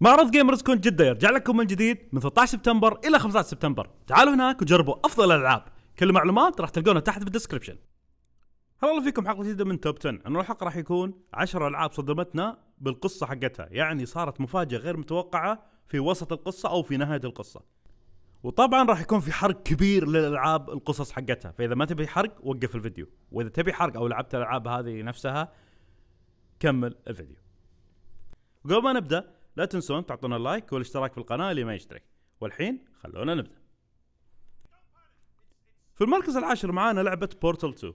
معرض جيمرز كون جدة يرجع لكم من جديد من 13 سبتمبر إلى 15 سبتمبر تعالوا هناك وجربوا أفضل الألعاب كل المعلومات راح تلقونها تحت في الديسكربشن هلا الله فيكم حلقة جديدة من توب 10 أن الحلقة راح يكون 10 ألعاب صدمتنا بالقصة حقتها يعني صارت مفاجأة غير متوقعة في وسط القصة أو في نهاية القصة وطبعا راح يكون في حرق كبير للالعاب القصص حقتها فاذا ما تبي حرق وقف الفيديو واذا تبي حرق او لعبت الالعاب هذه نفسها كمل الفيديو قبل ما نبدا لا تنسون تعطونا اللايك والاشتراك في القناة اللي ما يشترك والحين خلونا نبدأ في المركز العاشر معانا لعبة بورتل 2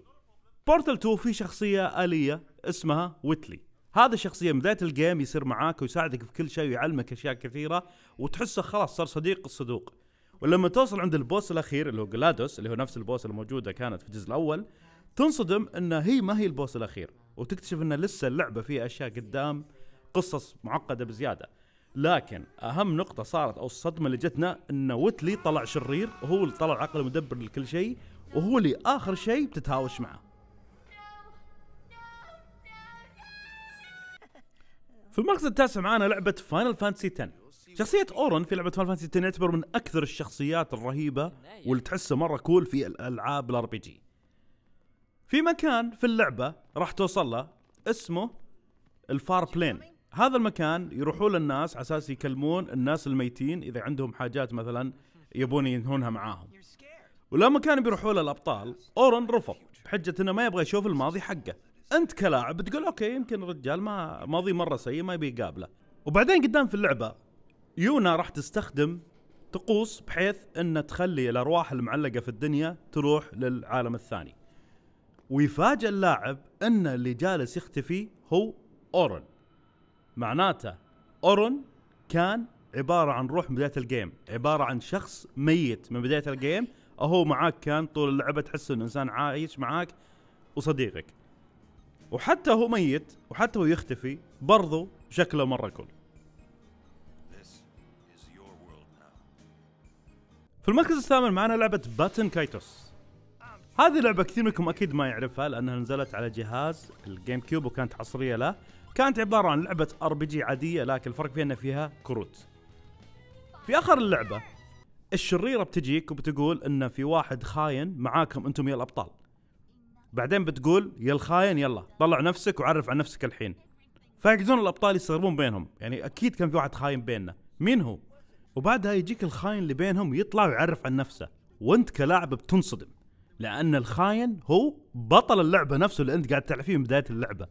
بورتل 2 في شخصية آلية اسمها ويتلي هذا الشخصية من بداية الجيم يصير معاك ويساعدك في كل شيء ويعلمك اشياء كثيرة وتحسه خلاص صار صديق الصدوق ولما توصل عند البوس الاخير اللي هو جلادوس اللي هو نفس البوس الموجودة كانت في الجزء الاول تنصدم ان هي ما هي البوس الاخير وتكتشف ان لسه اللعبة فيها اشياء قدام قصص معقده بزياده لكن اهم نقطه صارت او الصدمه اللي جتنا ان وتلي طلع شرير وهو اللي طلع العقل المدبر لكل شيء وهو اللي اخر شيء بتتهاوش معه في المركز التاسع معانا لعبة فاينل فانتسي 10 شخصية اورن في لعبة فاينل فانتسي 10 يعتبر من اكثر الشخصيات الرهيبة واللي تحسه مرة كول في الالعاب الار بي جي في مكان في اللعبة راح توصل له اسمه الفار بلين هذا المكان يروحوا للناس على اساس يكلمون الناس الميتين اذا عندهم حاجات مثلا يبون ينهونها معاهم ولما كانوا بيروحوا له الابطال اورن رفض بحجه انه ما يبغى يشوف الماضي حقه انت كلاعب بتقول اوكي يمكن الرجال ما ماضي مره سيء ما يبي يقابله وبعدين قدام في اللعبه يونا راح تستخدم طقوس بحيث ان تخلي الارواح المعلقه في الدنيا تروح للعالم الثاني ويفاجئ اللاعب ان اللي جالس يختفي هو اورن معناته اورن كان عباره عن روح من بدايه الجيم عباره عن شخص ميت من بدايه الجيم هو معاك كان طول اللعبه تحس انه انسان عايش معاك وصديقك وحتى هو ميت وحتى هو يختفي برضو شكله مره كل في المركز الثامن معنا لعبة باتن كايتوس هذه لعبة كثير منكم أكيد ما يعرفها لأنها نزلت على جهاز الجيم كيوب وكانت حصرية له كانت عبارة عن لعبة ار بي جي عادية لكن الفرق فيها ان فيها كروت. في اخر اللعبة الشريرة بتجيك وبتقول ان في واحد خاين معاكم انتم يا الابطال. بعدين بتقول يا الخاين يلا طلع نفسك وعرف عن نفسك الحين. فيقعدون الابطال يستغربون بينهم، يعني اكيد كان في واحد خاين بيننا، مين هو؟ وبعدها يجيك الخاين اللي بينهم يطلع ويعرف عن نفسه، وانت كلاعب بتنصدم. لان الخاين هو بطل اللعبه نفسه اللي انت قاعد تلعب فيه من بدايه اللعبه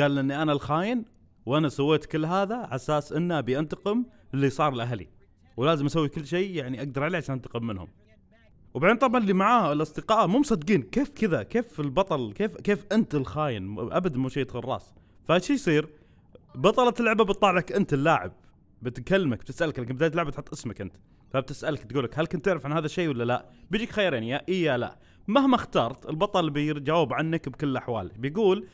قال اني انا الخاين وانا سويت كل هذا على اساس انه ابي انتقم اللي صار لاهلي ولازم اسوي كل شيء يعني اقدر عليه عشان انتقم منهم وبعدين طبعا اللي معاه الاصدقاء مو مصدقين كيف كذا كيف البطل كيف كيف انت الخاين ابد مو شيء الراس فشي يصير بطلة اللعبة بتطالعك انت اللاعب بتكلمك بتسالك لكن بدايه اللعبه تحط اسمك انت فبتسالك تقول لك هل كنت تعرف عن هذا الشيء ولا لا؟ بيجيك خيارين يا اي يا لا مهما اخترت البطل بيجاوب عنك بكل الاحوال بيقول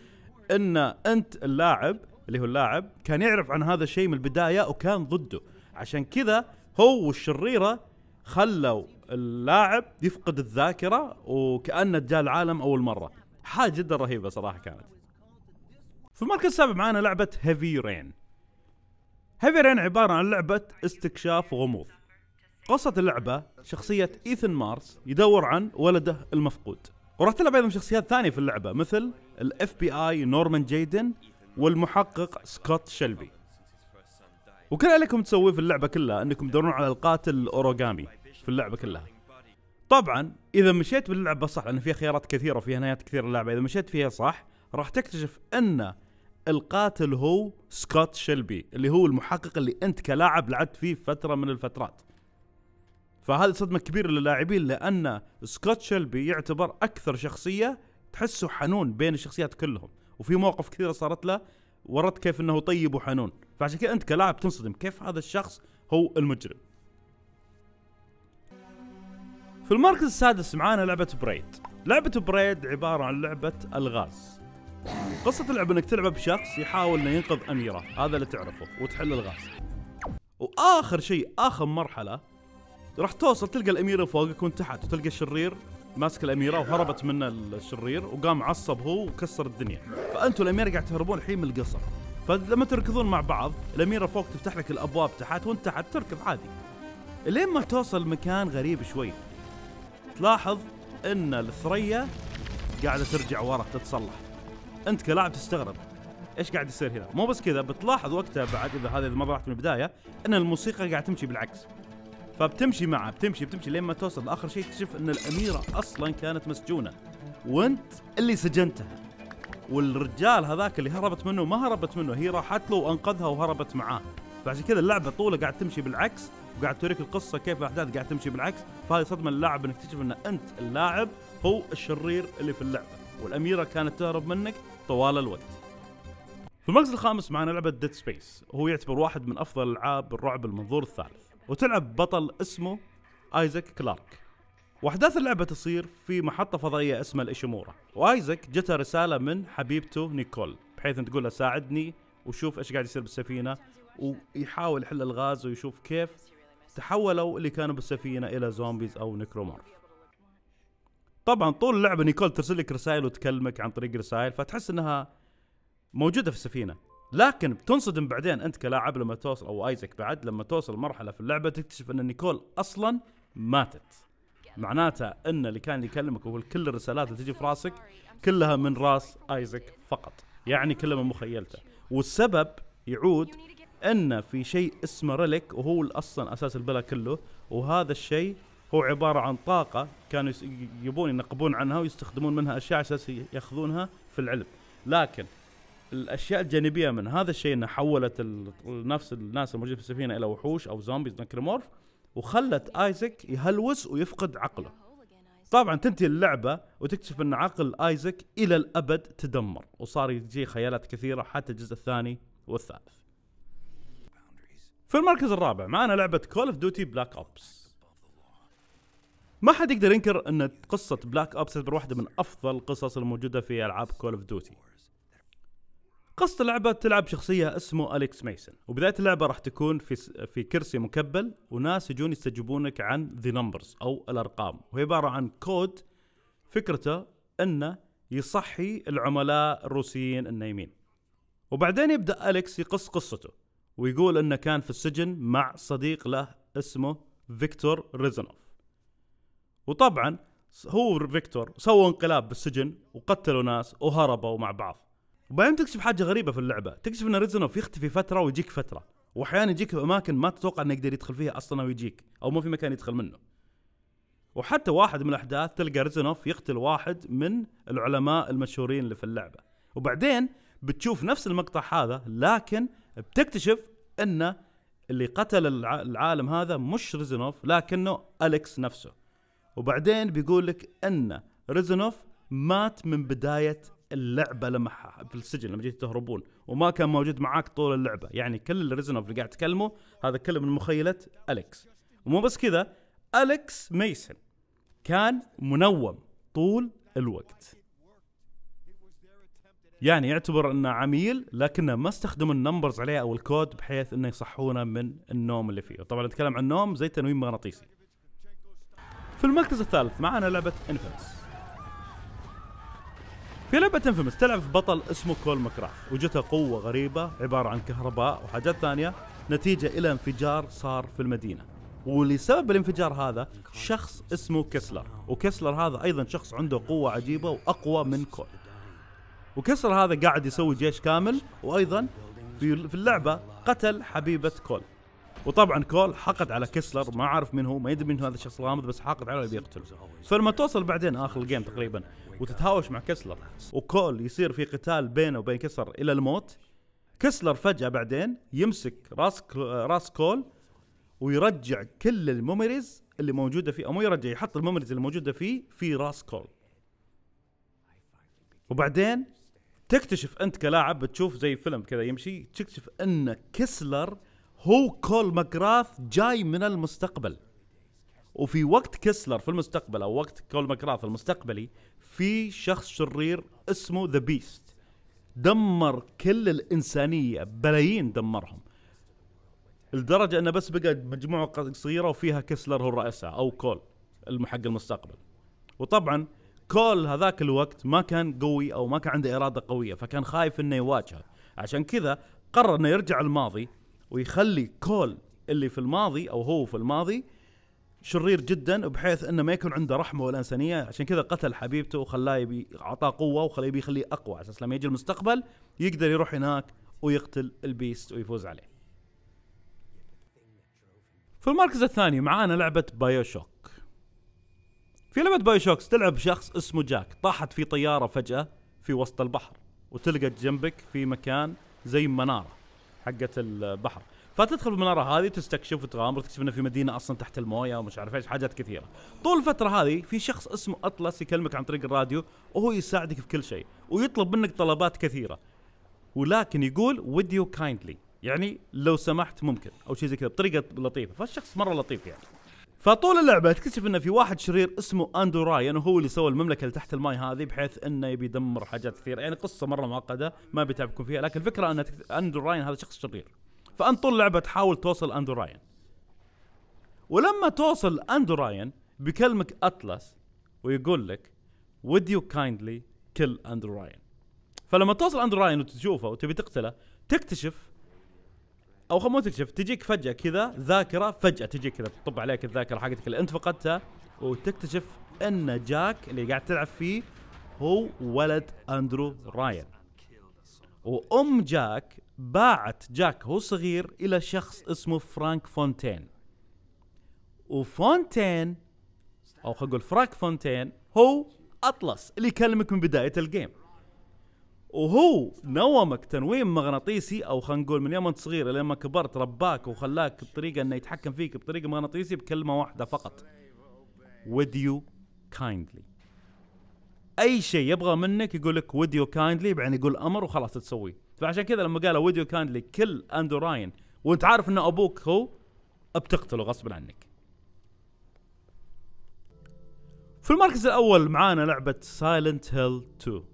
ان انت اللاعب اللي هو اللاعب كان يعرف عن هذا الشيء من البدايه وكان ضده عشان كذا هو والشريره خلوا اللاعب يفقد الذاكره وكانه جاء العالم اول مره حاجه جدا رهيبه صراحه كانت في المركز السابع معانا لعبه هيفي رين هيفي رين عباره عن لعبه استكشاف وغموض قصة اللعبة شخصية إيثن مارس يدور عن ولده المفقود وراح تلعب ايضا شخصيات ثانيه في اللعبه مثل الاف بي اي نورمان جايدن والمحقق سكوت شلبي وكل عليكم تسويه في اللعبه كلها انكم تدورون على القاتل الاوروغامي في اللعبه كلها طبعا اذا مشيت باللعبه صح لان فيها خيارات كثيره وفيها نهايات كثيره اللعبه اذا مشيت فيها صح راح تكتشف ان القاتل هو سكوت شيلبي اللي هو المحقق اللي انت كلاعب لعبت فيه فتره من الفترات فهذه صدمه كبيره للاعبين لان سكوت شيلبي يعتبر اكثر شخصيه تحسه حنون بين الشخصيات كلهم وفي مواقف كثيره صارت له ورد كيف انه طيب وحنون فعشان كذا انت كلاعب تنصدم كيف هذا الشخص هو المجرم في المركز السادس معانا لعبة بريد لعبة بريد عبارة عن لعبة ألغاز قصة اللعبة انك تلعب بشخص يحاول انه ينقذ اميرة هذا اللي تعرفه وتحل الغاز واخر شيء اخر مرحلة راح توصل تلقى الاميره فوقك وانت تحت وتلقى الشرير ماسك الاميره وهربت منه الشرير وقام عصب هو وكسر الدنيا فانتوا الاميره قاعد تهربون الحين من القصر فلما تركضون مع بعض الاميره فوق تفتح لك الابواب تحت وانت تحت تركض عادي لين ما توصل مكان غريب شوي تلاحظ ان الثريا قاعده ترجع ورا تتصلح انت كلاعب تستغرب ايش قاعد يصير هنا مو بس كذا بتلاحظ وقتها بعد اذا هذا اذا ما راحت من البدايه ان الموسيقى قاعد تمشي بالعكس فبتمشي معه بتمشي بتمشي لين ما توصل اخر شيء تكتشف ان الاميره اصلا كانت مسجونه وانت اللي سجنتها والرجال هذاك اللي هربت منه ما هربت منه هي راحت له وانقذها وهربت معاه فعشان كذا اللعبه طوله قاعد تمشي بالعكس وقاعد توريك القصه كيف الاحداث قاعد تمشي بالعكس فهذه صدمه للاعب انك تكتشف ان انت اللاعب هو الشرير اللي في اللعبه والاميره كانت تهرب منك طوال الوقت في المركز الخامس معنا لعبه ديد سبيس هو يعتبر واحد من افضل العاب الرعب المنظور الثالث وتلعب بطل اسمه ايزاك كلارك واحداث اللعبه تصير في محطه فضائيه اسمها الاشيمورا وايزاك جتها رساله من حبيبته نيكول بحيث ان تقول له ساعدني وشوف ايش قاعد يصير بالسفينه ويحاول يحل الغاز ويشوف كيف تحولوا اللي كانوا بالسفينه الى زومبيز او نيكرومورف طبعا طول اللعبه نيكول ترسل لك رسائل وتكلمك عن طريق رسائل فتحس انها موجوده في السفينه لكن بتنصدم بعدين انت كلاعب لما توصل او ايزك بعد لما توصل مرحله في اللعبه تكتشف ان نيكول اصلا ماتت معناتها ان اللي كان يكلمك هو كل الرسالات اللي تجي في راسك كلها من راس ايزك فقط يعني كلها من مخيلته والسبب يعود ان في شيء اسمه ريليك وهو اصلا اساس البلا كله وهذا الشيء هو عباره عن طاقه كانوا يبون ينقبون عنها ويستخدمون منها اشياء اساس ياخذونها في العلم لكن الاشياء الجانبيه من هذا الشيء انها حولت نفس الناس الموجوده في السفينه الى وحوش او زومبيز نكرمورف وخلت ايزك يهلوس ويفقد عقله طبعا تنتهي اللعبه وتكتشف ان عقل ايزك الى الابد تدمر وصار يجي خيالات كثيره حتى الجزء الثاني والثالث في المركز الرابع معنا لعبه كول اوف ديوتي بلاك اوبس ما حد يقدر ينكر ان قصه بلاك اوبس تعتبر واحده من افضل القصص الموجوده في العاب كول اوف ديوتي قصة اللعبة تلعب شخصية اسمه أليكس ميسن وبداية اللعبة راح تكون في س... في كرسي مكبل وناس يجون يستجيبونك عن ذي نمبرز أو الأرقام وهي عبارة عن كود فكرته أنه يصحي العملاء الروسيين النايمين وبعدين يبدأ أليكس يقص قصته ويقول أنه كان في السجن مع صديق له اسمه فيكتور ريزنوف وطبعا هو فيكتور سووا انقلاب بالسجن وقتلوا ناس وهربوا مع بعض وبعدين تكتشف حاجه غريبه في اللعبه تكتشف ان ريزنوف يختفي فتره ويجيك فتره واحيانا يجيك في اماكن ما تتوقع انه يقدر يدخل فيها اصلا او يجيك او ما في مكان يدخل منه وحتى واحد من الاحداث تلقى ريزنوف يقتل واحد من العلماء المشهورين اللي في اللعبه وبعدين بتشوف نفس المقطع هذا لكن بتكتشف ان اللي قتل العالم هذا مش ريزنوف لكنه اليكس نفسه وبعدين بيقول لك ان ريزنوف مات من بدايه اللعبه لما في السجن لما جيت تهربون وما كان موجود معاك طول اللعبه يعني كل الريزنوف اللي قاعد تكلمه هذا كله من مخيله اليكس ومو بس كذا اليكس ميسن كان منوم طول الوقت يعني يعتبر انه عميل لكنه ما استخدم النمبرز عليه او الكود بحيث انه يصحونه من النوم اللي فيه طبعا نتكلم عن النوم زي تنويم مغناطيسي في المركز الثالث معنا لعبه انفنس في لعبة انفيمس تلعب في بطل اسمه كول مكراف وجته قوة غريبة عبارة عن كهرباء وحاجات ثانية نتيجة إلى انفجار صار في المدينة ولسبب الانفجار هذا شخص اسمه كسلر وكسلر هذا أيضا شخص عنده قوة عجيبة وأقوى من كول وكسلر هذا قاعد يسوي جيش كامل وأيضا في اللعبة قتل حبيبة كول وطبعا كول حقد على كيسلر ما عارف من هو ما يدري من هو هذا الشخص الغامض بس حاقد عليه بيقتله فلما توصل بعدين اخر الجيم تقريبا وتتهاوش مع كيسلر وكول يصير في قتال بينه وبين كيسلر الى الموت كيسلر فجاه بعدين يمسك راس راس كول ويرجع كل الميموريز اللي موجوده فيه او مو يرجع يحط الميموريز اللي موجوده فيه في راس كول وبعدين تكتشف انت كلاعب بتشوف زي فيلم كذا يمشي تكتشف ان كسلر هو كول ماكراث جاي من المستقبل وفي وقت كسلر في المستقبل او وقت كول ماكراث المستقبلي في شخص شرير اسمه ذا بيست دمر كل الانسانيه بلايين دمرهم لدرجه انه بس بقى مجموعه صغيره وفيها كسلر هو رئيسها او كول حق المستقبل وطبعا كول هذاك الوقت ما كان قوي او ما كان عنده اراده قويه فكان خايف انه يواجهه عشان كذا قرر انه يرجع الماضي ويخلي كول اللي في الماضي او هو في الماضي شرير جدا بحيث انه ما يكون عنده رحمه ولا انسانيه عشان كذا قتل حبيبته وخلاه يبي اعطاه قوه وخلاه يبي يخليه اقوى على اساس لما يجي المستقبل يقدر يروح هناك ويقتل البيست ويفوز عليه. في المركز الثاني معانا لعبه بايوشوك. في لعبه بايوشوك تلعب شخص اسمه جاك طاحت في طياره فجاه في وسط البحر وتلقى جنبك في مكان زي مناره حقه البحر فتدخل بالمناره هذه تستكشف وتغامر تكتشف انه في مدينه اصلا تحت المويه ومش عارف ايش حاجات كثيره طول الفتره هذه في شخص اسمه اطلس يكلمك عن طريق الراديو وهو يساعدك في كل شيء ويطلب منك طلبات كثيره ولكن يقول وديو كايندلي يعني لو سمحت ممكن او شيء زي كذا بطريقه لطيفه فالشخص مره لطيف يعني فطول اللعبه تكتشف انه في واحد شرير اسمه اندرو راين يعني وهو اللي سوى المملكه اللي تحت الماي هذه بحيث انه يبي يدمر حاجات كثيره يعني قصه مره معقده ما بتعبكم فيها لكن الفكره ان اندو اندرو راين هذا شخص شرير فانت طول اللعبه تحاول توصل اندرو راين ولما توصل اندرو راين بيكلمك اطلس ويقول لك would you kindly kill اندرو راين فلما توصل اندرو راين وتشوفه وتبي تقتله تكتشف او خلينا تكشف تجيك فجاه كذا ذاكره فجاه تجيك كذا تطب عليك الذاكره حقتك اللي انت فقدتها وتكتشف ان جاك اللي قاعد تلعب فيه هو ولد اندرو راين وام جاك باعت جاك هو صغير الى شخص اسمه فرانك فونتين وفونتين او خلينا نقول فرانك فونتين هو اطلس اللي يكلمك من بدايه الجيم وهو نومك تنويم مغناطيسي او خلينا نقول من يوم انت صغير لما كبرت رباك وخلاك بطريقه انه يتحكم فيك بطريقه مغناطيسي بكلمه واحده فقط. Would you kindly اي شيء يبغى منك يقول لك would you kindly بعدين يقول امر وخلاص تسويه. فعشان كذا لما قالوا would you kindly كل اندو راين وانت عارف انه ابوك هو بتقتله غصبا عنك. في المركز الاول معانا لعبه سايلنت هيل 2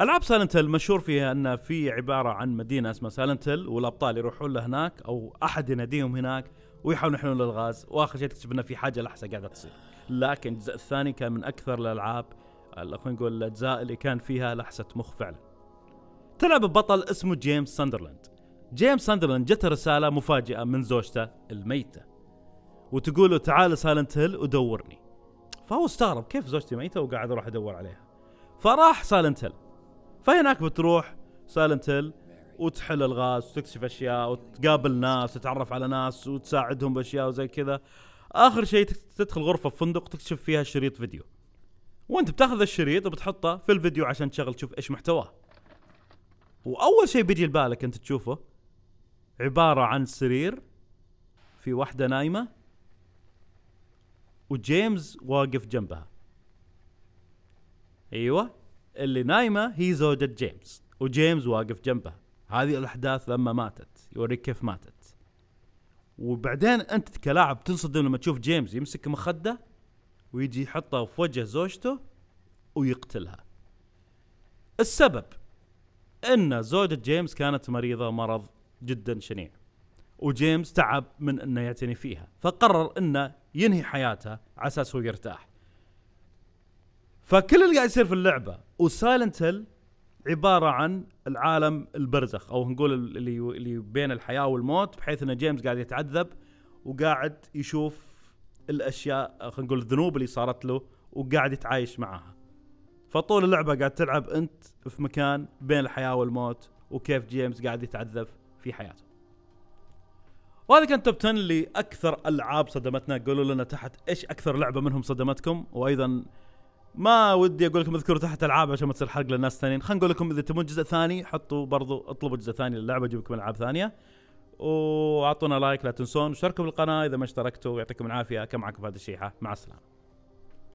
العاب سايلنت مشهور فيها ان في عباره عن مدينه اسمها سايلنت والابطال يروحون لهناك او احد يناديهم هناك ويحاولون يحلون الالغاز واخر شيء تكتشف انه في حاجه لحسه قاعده تصير لكن الجزء الثاني كان من اكثر الالعاب خلينا نقول الاجزاء اللي كان فيها لحسه مخ فعلا تلعب ببطل اسمه جيمس ساندرلاند جيمس ساندرلاند جت رساله مفاجئه من زوجته الميته وتقول له تعال سايلنت هيل ودورني فهو استغرب كيف زوجتي ميته وقاعد اروح ادور عليها فراح سايلنت هيل فهناك بتروح سايلنت هيل وتحل الغاز وتكتشف اشياء وتقابل ناس وتتعرف على ناس وتساعدهم باشياء وزي كذا اخر شيء تدخل غرفه في فندق تكتشف فيها شريط فيديو وانت بتاخذ الشريط وبتحطه في الفيديو عشان تشغل تشوف ايش محتواه واول شيء بيجي لبالك انت تشوفه عباره عن سرير في وحده نايمه وجيمز واقف جنبها ايوه اللي نايمه هي زوجة جيمس وجيمس واقف جنبها هذه الاحداث لما ماتت يوريك كيف ماتت وبعدين انت كلاعب تنصدم لما تشوف جيمس يمسك مخده ويجي يحطه في وجه زوجته ويقتلها السبب ان زوجة جيمس كانت مريضه مرض جدا شنيع وجيمس تعب من انه يعتني فيها فقرر انه ينهي حياتها على اساس هو يرتاح فكل اللي قاعد يصير في اللعبه وسايلنت هيل عباره عن العالم البرزخ او نقول اللي اللي بين الحياه والموت بحيث ان جيمس قاعد يتعذب وقاعد يشوف الاشياء خلينا نقول الذنوب اللي صارت له وقاعد يتعايش معاها. فطول اللعبه قاعد تلعب انت في مكان بين الحياه والموت وكيف جيمس قاعد يتعذب في حياته. وهذا كان توب 10 لاكثر العاب صدمتنا قولوا لنا تحت ايش اكثر لعبه منهم صدمتكم وايضا ما ودي اقول لكم اذكروا تحت العاب عشان ما تصير حرق للناس الثانيين خلينا نقول لكم اذا تبون جزء ثاني حطوا برضو اطلبوا جزء ثاني للعبه اجيب لكم العاب ثانيه واعطونا لايك لا تنسون وشاركوا بالقناه اذا ما اشتركتوا يعطيكم العافيه كان معكم فهد الشيحه مع السلامه